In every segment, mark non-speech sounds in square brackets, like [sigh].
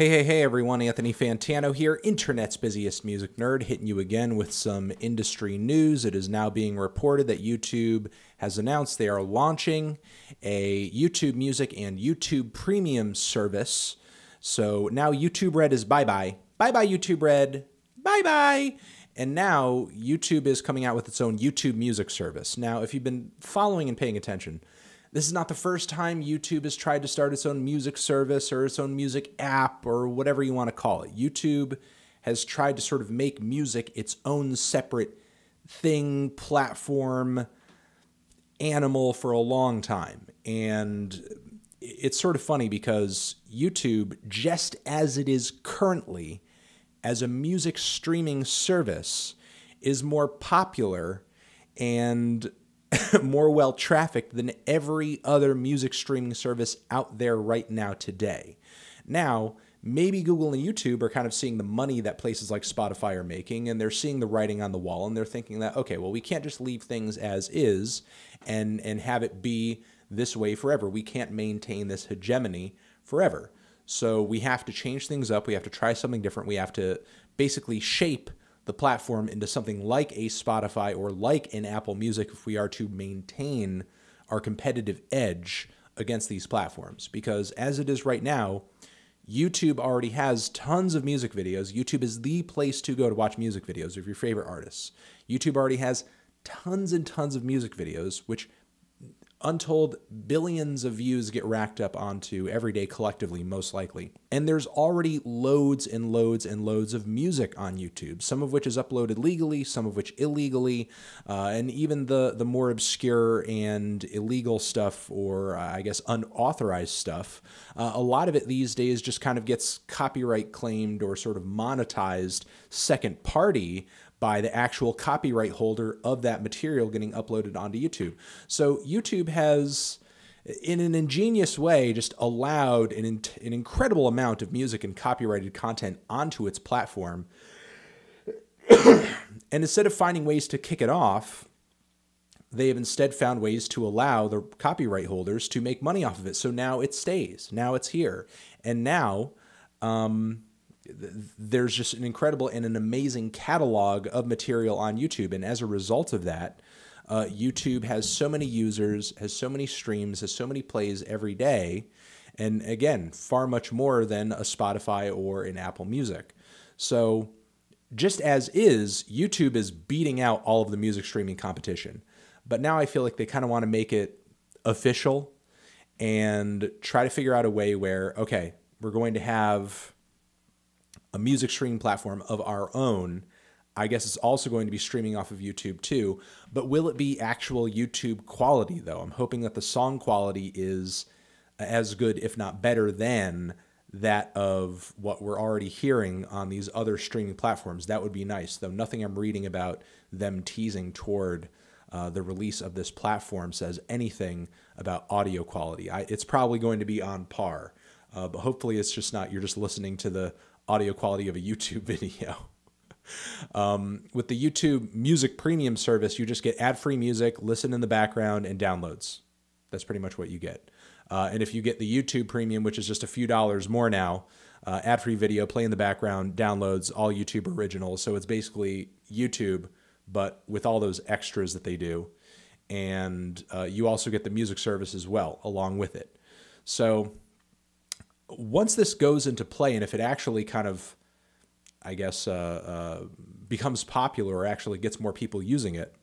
Hey, hey, hey, everyone. Anthony Fantano here, internet's busiest music nerd, hitting you again with some industry news. It is now being reported that YouTube has announced they are launching a YouTube Music and YouTube Premium service. So now YouTube Red is bye bye. Bye bye, YouTube Red. Bye bye. And now YouTube is coming out with its own YouTube Music service. Now, if you've been following and paying attention, this is not the first time YouTube has tried to start its own music service or its own music app or whatever you want to call it. YouTube has tried to sort of make music its own separate thing, platform, animal for a long time. And it's sort of funny because YouTube, just as it is currently as a music streaming service, is more popular and [laughs] more well trafficked than every other music streaming service out there right now today. Now, maybe Google and YouTube are kind of seeing the money that places like Spotify are making and they're seeing the writing on the wall and they're thinking that okay, well we can't just leave things as is and and have it be this way forever. We can't maintain this hegemony forever. So we have to change things up, we have to try something different, we have to basically shape the platform into something like a Spotify or like an Apple Music if we are to maintain our competitive edge against these platforms. Because as it is right now, YouTube already has tons of music videos. YouTube is the place to go to watch music videos of your favorite artists. YouTube already has tons and tons of music videos, which untold billions of views get racked up onto every day collectively, most likely. And there's already loads and loads and loads of music on YouTube, some of which is uploaded legally, some of which illegally, uh, and even the, the more obscure and illegal stuff, or uh, I guess unauthorized stuff, uh, a lot of it these days just kind of gets copyright claimed or sort of monetized second party by the actual copyright holder of that material getting uploaded onto YouTube. So YouTube has in an ingenious way, just allowed an, in an incredible amount of music and copyrighted content onto its platform. [coughs] and instead of finding ways to kick it off, they have instead found ways to allow the copyright holders to make money off of it. So now it stays. Now it's here. And now um, there's just an incredible and an amazing catalog of material on YouTube. And as a result of that, uh, YouTube has so many users, has so many streams, has so many plays every day. And again, far much more than a Spotify or an Apple Music. So, just as is, YouTube is beating out all of the music streaming competition. But now I feel like they kind of want to make it official and try to figure out a way where, okay, we're going to have a music streaming platform of our own. I guess it's also going to be streaming off of YouTube too. But will it be actual YouTube quality though? I'm hoping that the song quality is as good, if not better, than that of what we're already hearing on these other streaming platforms. That would be nice, though nothing I'm reading about them teasing toward uh, the release of this platform says anything about audio quality. I, it's probably going to be on par, uh, but hopefully it's just not. You're just listening to the audio quality of a YouTube [laughs] video. Um, with the YouTube Music Premium service, you just get ad free music, listen in the background, and downloads. That's pretty much what you get. Uh, and if you get the YouTube Premium, which is just a few dollars more now, uh, ad free video, play in the background, downloads, all YouTube originals. So it's basically YouTube, but with all those extras that they do. And uh, you also get the music service as well, along with it. So once this goes into play, and if it actually kind of, I guess, uh, uh, becomes popular or actually gets more people using it,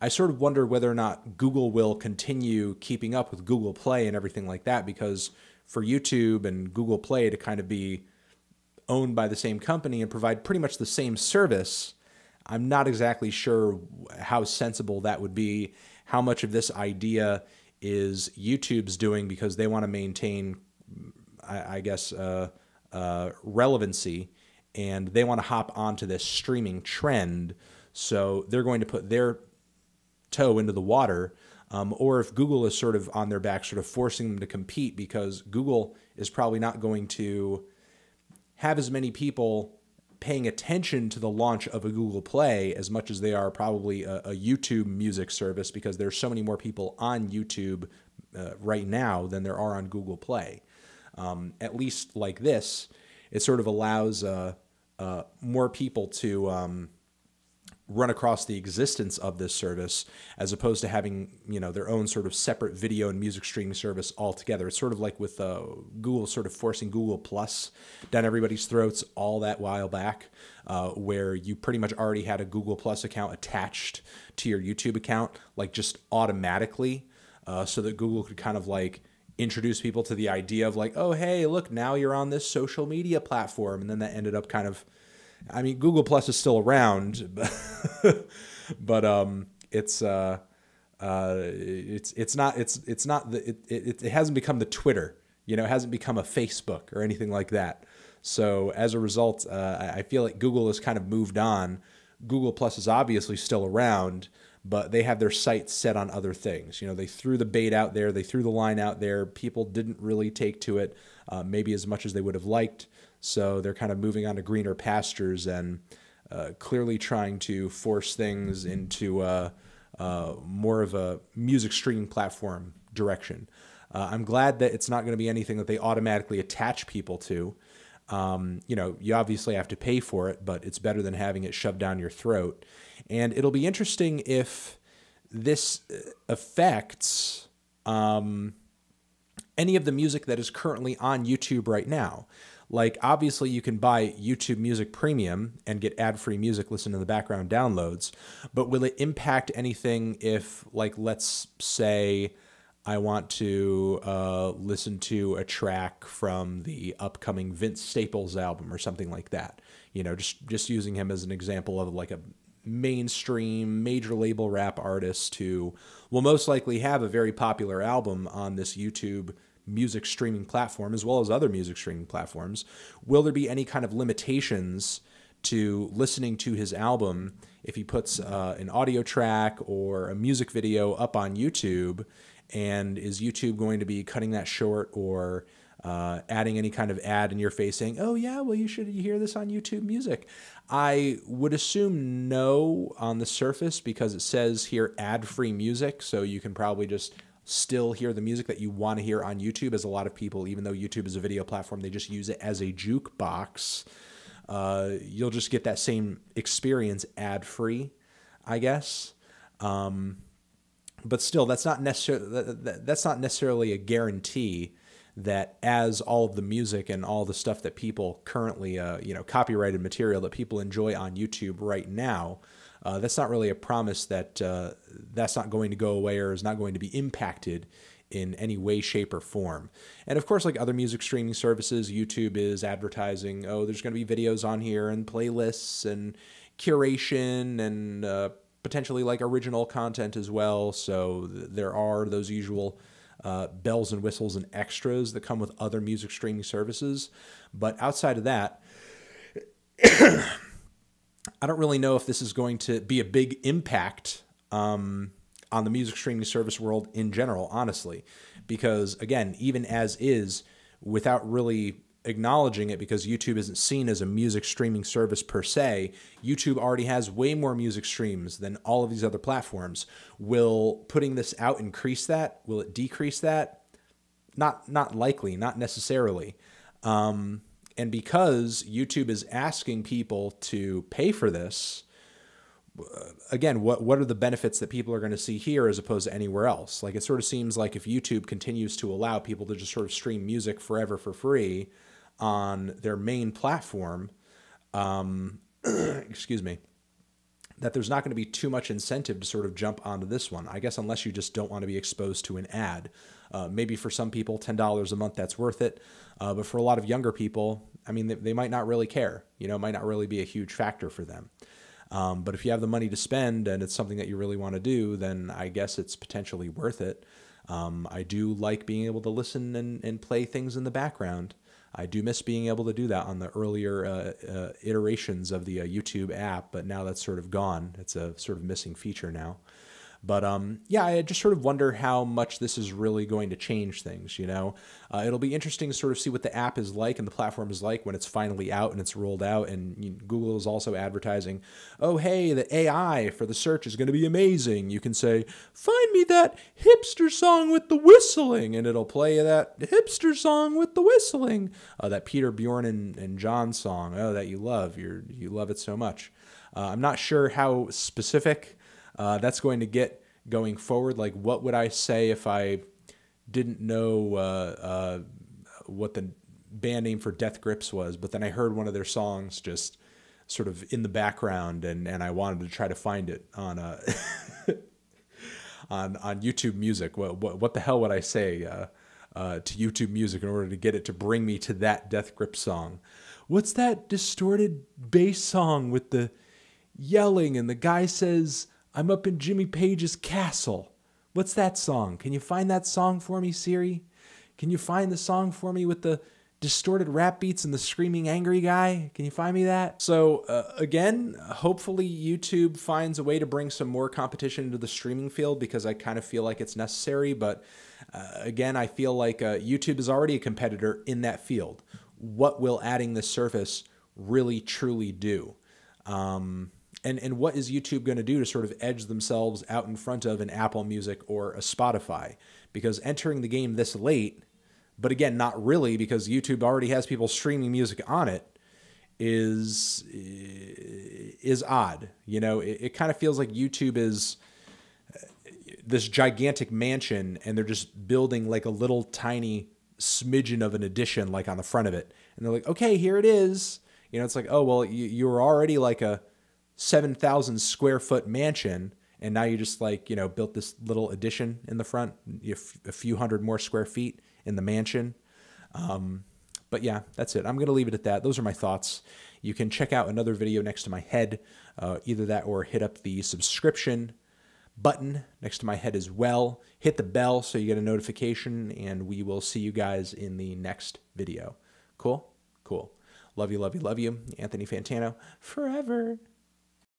I sort of wonder whether or not Google will continue keeping up with Google Play and everything like that, because for YouTube and Google Play to kind of be owned by the same company and provide pretty much the same service, I'm not exactly sure how sensible that would be, how much of this idea is YouTube's doing because they want to maintain I, I guess, uh, uh, relevancy, and they want to hop onto this streaming trend. So they're going to put their toe into the water. Um, or if Google is sort of on their back, sort of forcing them to compete because Google is probably not going to have as many people paying attention to the launch of a Google Play as much as they are probably a, a YouTube music service because there's so many more people on YouTube uh, right now than there are on Google Play um, at least like this, it sort of allows uh, uh, more people to um, run across the existence of this service as opposed to having you know their own sort of separate video and music streaming service altogether. It's sort of like with uh, Google sort of forcing Google Plus down everybody's throats all that while back, uh, where you pretty much already had a Google Plus account attached to your YouTube account, like just automatically, uh, so that Google could kind of like introduce people to the idea of like, oh, hey, look, now you're on this social media platform. And then that ended up kind of, I mean, Google Plus is still around, [laughs] but, um, it's, uh, uh, it's, it's not, it's, it's not, the, it, it, it hasn't become the Twitter, you know, it hasn't become a Facebook or anything like that. So as a result, uh, I feel like Google has kind of moved on. Google Plus is obviously still around, but they have their sights set on other things. You know, they threw the bait out there, they threw the line out there. People didn't really take to it, uh, maybe as much as they would have liked. So they're kind of moving on to greener pastures and uh, clearly trying to force things into uh, uh, more of a music streaming platform direction. Uh, I'm glad that it's not going to be anything that they automatically attach people to. Um, you know, you obviously have to pay for it, but it's better than having it shoved down your throat. And it'll be interesting if this uh, affects um, any of the music that is currently on YouTube right now. Like, obviously, you can buy YouTube Music Premium and get ad free music listened in the background downloads, but will it impact anything if, like, let's say, I want to uh, listen to a track from the upcoming Vince Staples album or something like that. You know, just just using him as an example of like a mainstream major label rap artist who will most likely have a very popular album on this YouTube music streaming platform as well as other music streaming platforms. Will there be any kind of limitations to listening to his album if he puts uh, an audio track or a music video up on YouTube? And is YouTube going to be cutting that short or uh, adding any kind of ad in your face saying, "Oh yeah, well you should hear this on YouTube Music." I would assume no on the surface because it says here ad-free music, so you can probably just still hear the music that you want to hear on YouTube. As a lot of people, even though YouTube is a video platform, they just use it as a jukebox. Uh, you'll just get that same experience ad-free, I guess. Um, but still, that's not necessarily that, that, that's not necessarily a guarantee that as all of the music and all the stuff that people currently, uh, you know, copyrighted material that people enjoy on YouTube right now, uh, that's not really a promise that uh, that's not going to go away or is not going to be impacted in any way, shape, or form. And of course, like other music streaming services, YouTube is advertising, oh, there's going to be videos on here and playlists and curation and uh, potentially like original content as well. So there are those usual uh, bells and whistles and extras that come with other music streaming services. But outside of that, [coughs] I don't really know if this is going to be a big impact um, on the music streaming service world in general, honestly, because again, even as is, without really acknowledging it because YouTube isn't seen as a music streaming service per se. YouTube already has way more music streams than all of these other platforms. Will putting this out increase that? Will it decrease that? Not not likely, not necessarily. Um, and because YouTube is asking people to pay for this, uh, again, what what are the benefits that people are going to see here as opposed to anywhere else? Like it sort of seems like if YouTube continues to allow people to just sort of stream music forever for free, on their main platform, um, [clears throat] excuse me, that there's not going to be too much incentive to sort of jump onto this one. I guess unless you just don't want to be exposed to an ad. Uh, maybe for some people, $10 a month, that's worth it. Uh, but for a lot of younger people, I mean, they, they, might not really care. You know, it might not really be a huge factor for them. Um, but if you have the money to spend and it's something that you really want to do, then I guess it's potentially worth it. Um, I do like being able to listen and, and play things in the background. I do miss being able to do that on the earlier uh, uh, iterations of the uh, YouTube app, but now that's sort of gone. It's a sort of missing feature now. But um, yeah, I just sort of wonder how much this is really going to change things. You know, uh, it'll be interesting to sort of see what the app is like and the platform is like when it's finally out and it's rolled out. And you know, Google is also advertising, oh hey, the AI for the search is going to be amazing. You can say, find me that hipster song with the whistling, and it'll play that hipster song with the whistling, uh, that Peter Bjorn and, and John song. Oh, that you love. You you love it so much. Uh, I'm not sure how specific uh, that's going to get going forward. Like, what would I say if I didn't know uh, uh, what the band name for Death Grips was, but then I heard one of their songs just sort of in the background, and and I wanted to try to find it on uh, a [laughs] on on YouTube Music. What, what, what the hell would I say uh, uh, to YouTube Music in order to get it to bring me to that Death Grip song? What's that distorted bass song with the yelling and the guy says I'm up in Jimmy Page's castle. What's that song? Can you find that song for me, Siri? Can you find the song for me with the distorted rap beats and the screaming angry guy? Can you find me that? So, uh, again, hopefully YouTube finds a way to bring some more competition into the streaming field because I kind of feel like it's necessary. But uh, again, I feel like uh, YouTube is already a competitor in that field. What will adding this service really truly do? Um, and and what is YouTube going to do to sort of edge themselves out in front of an Apple Music or a Spotify? Because entering the game this late, but again, not really because YouTube already has people streaming music on it is is odd. You know, it, it kind of feels like YouTube is uh, this gigantic mansion and they're just building like a little tiny smidgen of an addition like on the front of it. And they're like, "Okay, here it is." You know, it's like, "Oh, well, you, you're already like a 7,000 square foot mansion and now you just like, you know, built this little addition in the front, a few hundred more square feet in the mansion. Um, but yeah, that's it. I'm going to leave it at that. Those are my thoughts. You can check out another video next to my head, uh, either that or hit up the subscription button next to my head as well. Hit the bell so you get a notification, and we will see you guys in the next video. Cool? Cool. Love you, love you, love you. Anthony Fantano, forever.